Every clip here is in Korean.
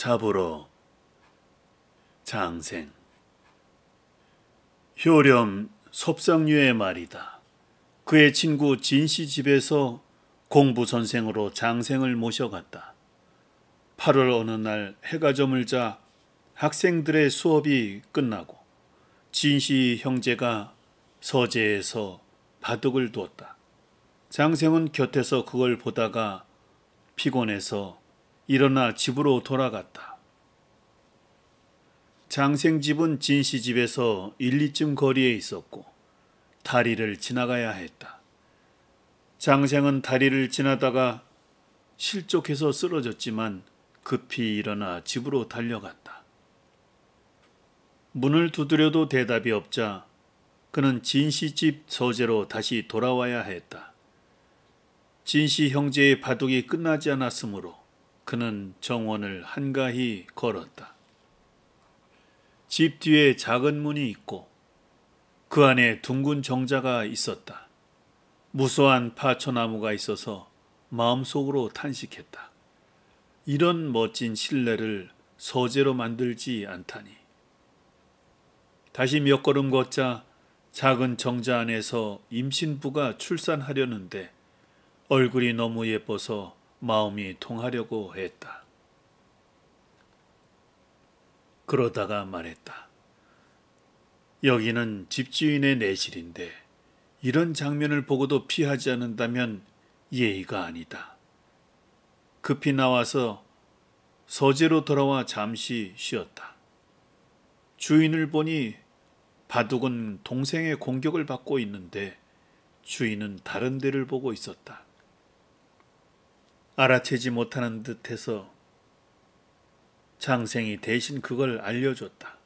잡으러 장생 효렴 섭상류의 말이다. 그의 친구 진씨 집에서 공부 선생으로 장생을 모셔갔다. 8월 어느 날 해가 저물자 학생들의 수업이 끝나고 진씨 형제가 서재에서 바둑을 두었다. 장생은 곁에서 그걸 보다가 피곤해서 일어나 집으로 돌아갔다. 장생 집은 진씨 집에서 1, 2쯤 거리에 있었고 다리를 지나가야 했다. 장생은 다리를 지나다가 실족해서 쓰러졌지만 급히 일어나 집으로 달려갔다. 문을 두드려도 대답이 없자 그는 진씨집 서재로 다시 돌아와야 했다. 진씨 형제의 바둑이 끝나지 않았으므로 그는 정원을 한가히 걸었다. 집 뒤에 작은 문이 있고 그 안에 둥근 정자가 있었다. 무수한 파초나무가 있어서 마음속으로 탄식했다. 이런 멋진 실내를 서재로 만들지 않다니. 다시 몇 걸음 걷자 작은 정자 안에서 임신부가 출산하려는데 얼굴이 너무 예뻐서 마음이 통하려고 했다. 그러다가 말했다. 여기는 집주인의 내실인데 이런 장면을 보고도 피하지 않는다면 예의가 아니다. 급히 나와서 서재로 돌아와 잠시 쉬었다. 주인을 보니 바둑은 동생의 공격을 받고 있는데 주인은 다른 데를 보고 있었다. 알아채지 못하는 듯해서 장생이 대신 그걸 알려줬다.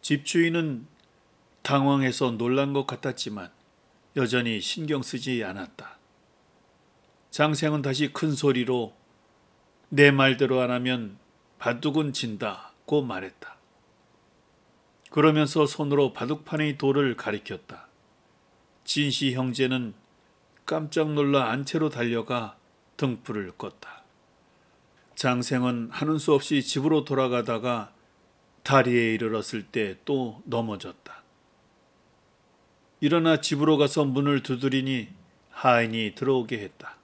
집주인은 당황해서 놀란 것 같았지만 여전히 신경 쓰지 않았다. 장생은 다시 큰 소리로 내 말대로 안 하면 바둑은 진다고 말했다. 그러면서 손으로 바둑판의 돌을 가리켰다. 진시 형제는 깜짝 놀라 안채로 달려가 등불을 껐다. 장생은 하는 수 없이 집으로 돌아가다가 다리에 이르렀을 때 또 넘어졌다. 일어나 집으로 가서 문을 두드리니 하인이 들어오게 했다.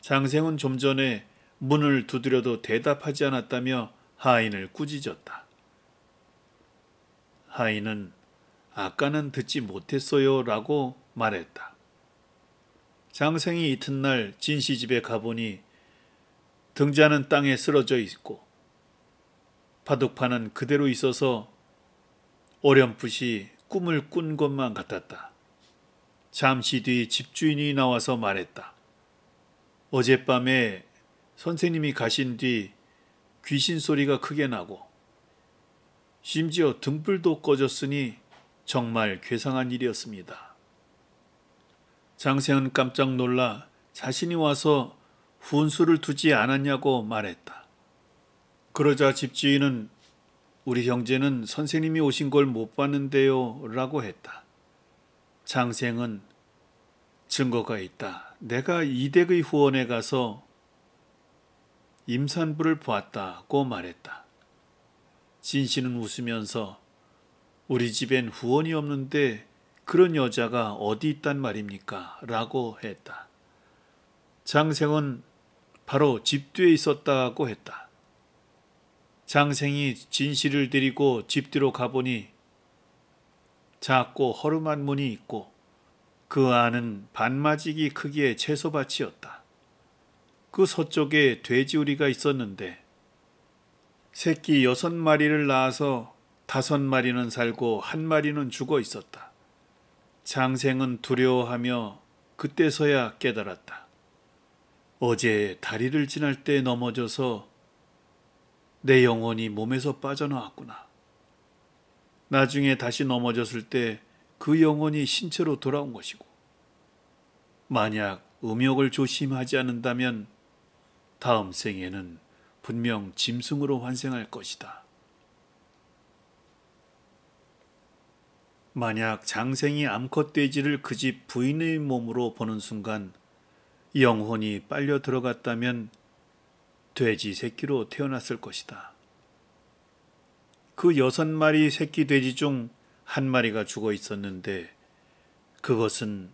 장생은 좀 전에 문을 두드려도 대답하지 않았다며 하인을 꾸짖었다. 하인은 아까는 듣지 못했어요 라고 말했다. 장생이 이튿날 진씨 집에 가보니 등자는 땅에 쓰러져 있고 바둑판은 그대로 있어서 어렴풋이 꿈을 꾼 것만 같았다. 잠시 뒤 집주인이 나와서 말했다. 어젯밤에 선생님이 가신 뒤 귀신 소리가 크게 나고 심지어 등불도 꺼졌으니 정말 괴상한 일이었습니다. 장세은 깜짝 놀라 자신이 와서 훈수를 두지 않았냐고 말했다. 그러자 집주인은 우리 형제는 선생님이 오신 걸 못 봤는데요 라고 했다. 장생은 증거가 있다. 내가 이댁의 후원에 가서 임산부를 보았다고 말했다. 진 씨는 웃으면서 우리 집엔 후원이 없는데 그런 여자가 어디 있단 말입니까? 라고 했다. 장생은 바로 집 뒤에 있었다고 했다. 장생이 진실을 드리고 집 뒤로 가보니 작고 허름한 문이 있고 그 안은 반마지기 크기의 채소밭이었다. 그 서쪽에 돼지우리가 있었는데 새끼 여섯 마리를 낳아서 다섯 마리는 살고 한 마리는 죽어 있었다. 장생은 두려워하며 그때서야 깨달았다. 어제 다리를 지날 때 넘어져서 내 영혼이 몸에서 빠져나왔구나. 나중에 다시 넘어졌을 때 그 영혼이 신체로 돌아온 것이고, 만약 음욕을 조심하지 않는다면 다음 생에는 분명 짐승으로 환생할 것이다. 만약 장생이 암컷돼지를 그 집 부인의 몸으로 보는 순간 영혼이 빨려 들어갔다면 돼지 새끼로 태어났을 것이다. 그 여섯 마리 새끼 돼지 중 한 마리가 죽어 있었는데 그것은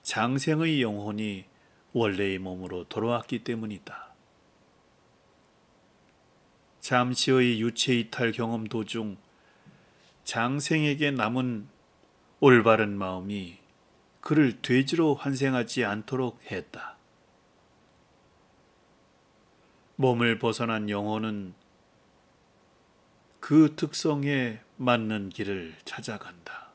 장생의 영혼이 원래의 몸으로 돌아왔기 때문이다. 잠시의 유체 이탈 경험 도중 장생에게 남은 올바른 마음이 그를 돼지로 환생하지 않도록 했다. 몸을 벗어난 영혼은 그 특성에 맞는 길을 찾아간다.